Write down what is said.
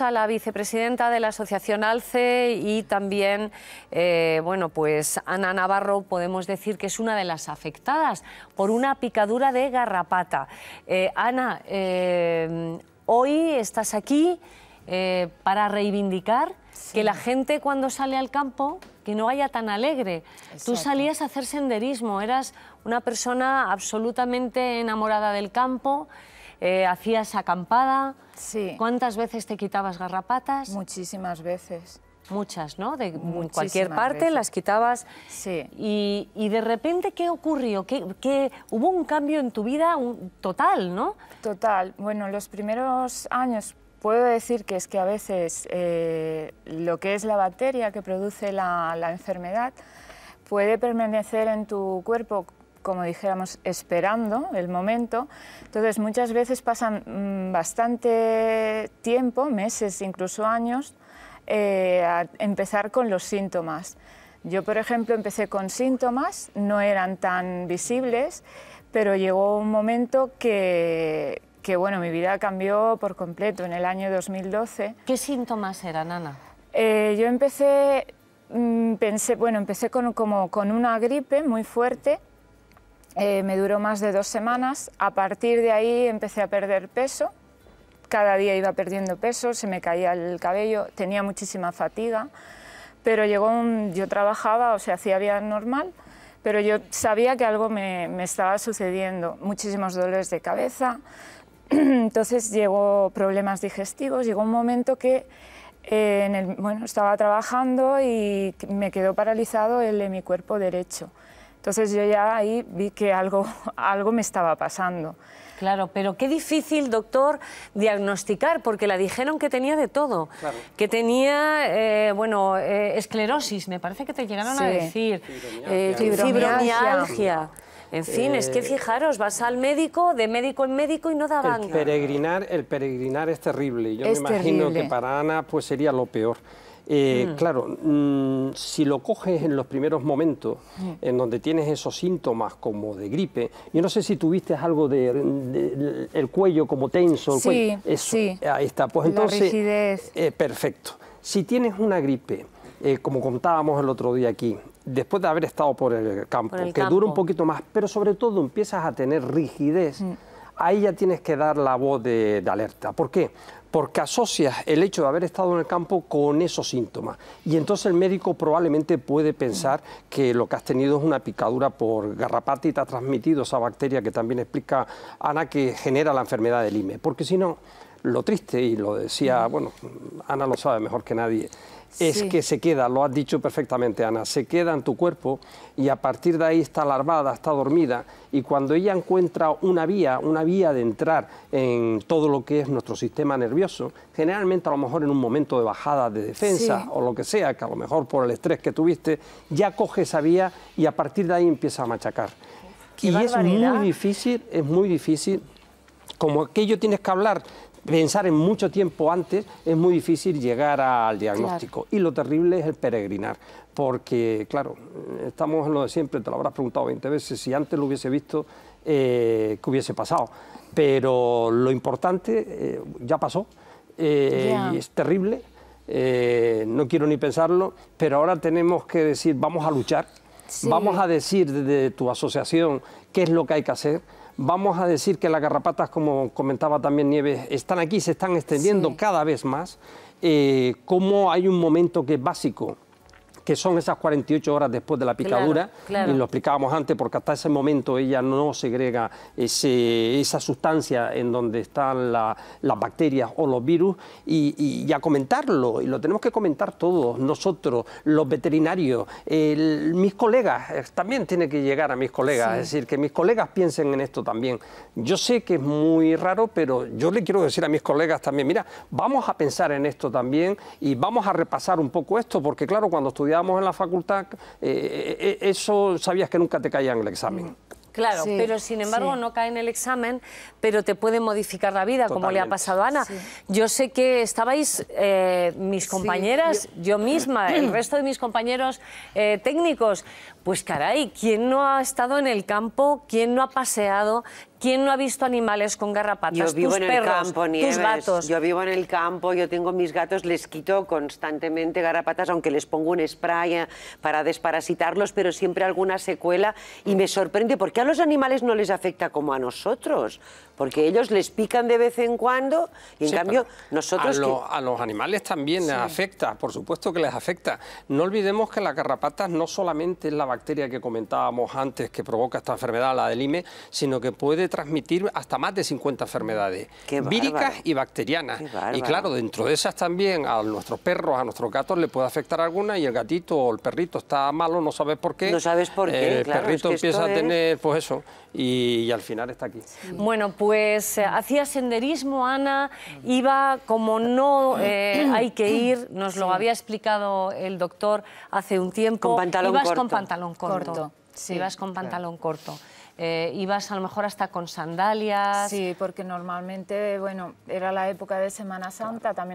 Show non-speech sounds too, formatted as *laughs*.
a la vicepresidenta de la Asociación ALCE y también, eh, bueno, pues Ana Navarro, podemos decir que es una de las afectadas por una picadura de garrapata. Eh, Ana, eh, hoy estás aquí para reivindicar que la gente cuando sale al campo que no haya tan alegre. Tú salías a hacer senderismo, eras una persona absolutamente enamorada del campo. Eh, hacías acampada. ¿Cuántas veces te quitabas garrapatas? Muchísimas veces. Muchas, ¿no? De cualquier parte las quitabas. Sí. Y, de repente, ¿qué ocurrió? ¿Qué, hubo un cambio en tu vida un, total, ¿no? Total. Bueno, los primeros años puedo decir que es que a veces eh, lo que es la bacteria que produce la, la enfermedad puede permanecer en tu cuerpo como dijéramos, esperando el momento. Entonces, muchas veces pasan mm, bastante tiempo, meses, incluso años, eh, a empezar con los síntomas. Yo, por ejemplo, empecé con síntomas, no eran tan visibles, pero llegó un momento que, que bueno, mi vida cambió por completo en el año 2012. ¿Qué síntomas eran, Ana? Eh, yo empecé, mm, pensé, bueno, empecé como, con una gripe muy fuerte, eh, me duró más de dos semanas. A partir de ahí empecé a perder peso. Cada día iba perdiendo peso, se me caía el cabello, tenía muchísima fatiga. Pero llegó yo trabajaba, o sea, hacía vida normal, pero yo sabía que algo me, estaba sucediendo. Muchísimos dolores de cabeza. *clears throat* Entonces llegó problemas digestivos. Llegó un momento que eh, estaba trabajando y me quedó paralizado el de mi cuerpo derecho. Entonces yo ya ahí vi que algo, *laughs* algo me estaba pasando. Claro, pero qué difícil, doctor, diagnosticar, porque la dijeron que tenía de todo. Que tenía, eh, bueno, eh, esclerosis, me parece que te llegaron a decir. Eh, fibromialgia. En fin, es que fijaros, vas al médico, de médico en médico y no da El peregrinar, el peregrinar es terrible. Yo me imagino que para Ana pues sería lo peor. Eh, mm. Claro, mm, si lo coges en los primeros momentos, en donde tienes esos síntomas como de gripe, yo no sé si tuviste algo de, el cuello como tenso, el cuello. sí. Ahí está, pues entonces. La rigidez. Eh, perfecto. Si tienes una gripe, eh, como contábamos el otro día aquí, después de haber estado por el campo, que dura un poquito más, pero sobre todo empiezas a tener rigidez. ahí ya tienes que dar la voz de, alerta. ¿Por qué? porque asocias el hecho de haber estado en el campo con esos síntomas. Y entonces el médico probablemente puede pensar que lo que has tenido es una picadura por garrapata y te ha transmitido esa bacteria que también explica Ana que genera la enfermedad del IME. Porque si no, lo triste, y lo decía, bueno, Ana lo sabe mejor que nadie, es que se queda, lo has dicho perfectamente Ana, se queda en tu cuerpo y a partir de ahí está larvada, está dormida y cuando ella encuentra una vía, una vía de entrar en todo lo que es nuestro sistema nervioso, generalmente a lo mejor en un momento de bajada de defensa o lo que sea, que a lo mejor por el estrés que tuviste, ya coge esa vía y a partir de ahí empieza a machacar. y es muy difícil, es muy difícil como aquello tienes que hablar pensar en mucho tiempo antes es muy difícil llegar al diagnóstico. Y lo terrible es el peregrinar, porque, claro, estamos en lo de siempre, te lo habrás preguntado 20 veces, si antes lo hubiese visto, eh, ¿qué hubiese pasado? Pero lo importante eh, ya pasó, eh, es terrible, no quiero ni pensarlo, pero ahora tenemos que decir, vamos a luchar, vamos a decir desde tu asociación qué es lo que hay que hacer Vamos a decir que las garrapatas, como comentaba también Nieves, están aquí, se están extendiendo cada vez más. Eh, ¿Cómo hay un momento que es básico? que son esas 48 horas después de la picadura, y lo explicábamos antes, porque hasta ese momento ella no segrega ese, esa sustancia en donde están las bacterias o los virus, y, a comentarlo, y lo tenemos que comentar todos, nosotros, los veterinarios, mis colegas, eh, también tiene que llegar a mis colegas, es decir, que mis colegas piensen en esto también. Yo sé que es muy raro, pero yo le quiero decir a mis colegas también, mira, vamos a pensar en esto también y vamos a repasar un poco esto, porque claro, cuando estudiamos en la facultad, eh, eh, eh, eso sabías que nunca te caía en el examen. Claro, pero sin embargo no cae en el examen, pero te puede modificar la vida, como le ha pasado a Ana. Yo sé que estabais, mis compañeras, yo... misma, el *clears throat* resto de mis compañeros técnicos, pues caray, ¿quién no ha estado en el campo? ¿Quién no ha paseado? ¿Quién no ha visto animales con garrapatas? Yo vivo en el campo, Tus gatos. Yo vivo en el campo, yo tengo mis gatos, les quito constantemente garrapatas, aunque les pongo un spray eh, para desparasitarlos, pero siempre alguna secuela. Y me sorprende, ¿por qué a los animales no les afecta como a nosotros? Porque ellos les pican de vez en cuando y en cambio nosotros... A, los animales también les afecta, por supuesto que les afecta. No olvidemos que la garrapata no solamente es la bacteria que comentábamos antes que provoca esta enfermedad, la del IME, sino que puede transmitir hasta más de 50 enfermedades víricas y bacterianas. y claro, dentro de esas también a nuestros perros, a nuestros gatos le puede afectar alguna y el gatito o el perrito está malo, no sabes por qué. No sabes por qué. Eh, el perrito empieza a tener, pues eso, y, al final está aquí. Bueno, pues eh, hacía senderismo, Ana, iba como no eh, *clears throat* hay que ir, nos lo había explicado el doctor hace un tiempo. Con pantalón ibas con pantalón corto. Sí, ibas con pantalón corto. Eh, ibas a lo mejor hasta con sandalias. Sí, porque normalmente, bueno, era la época de Semana Santa, también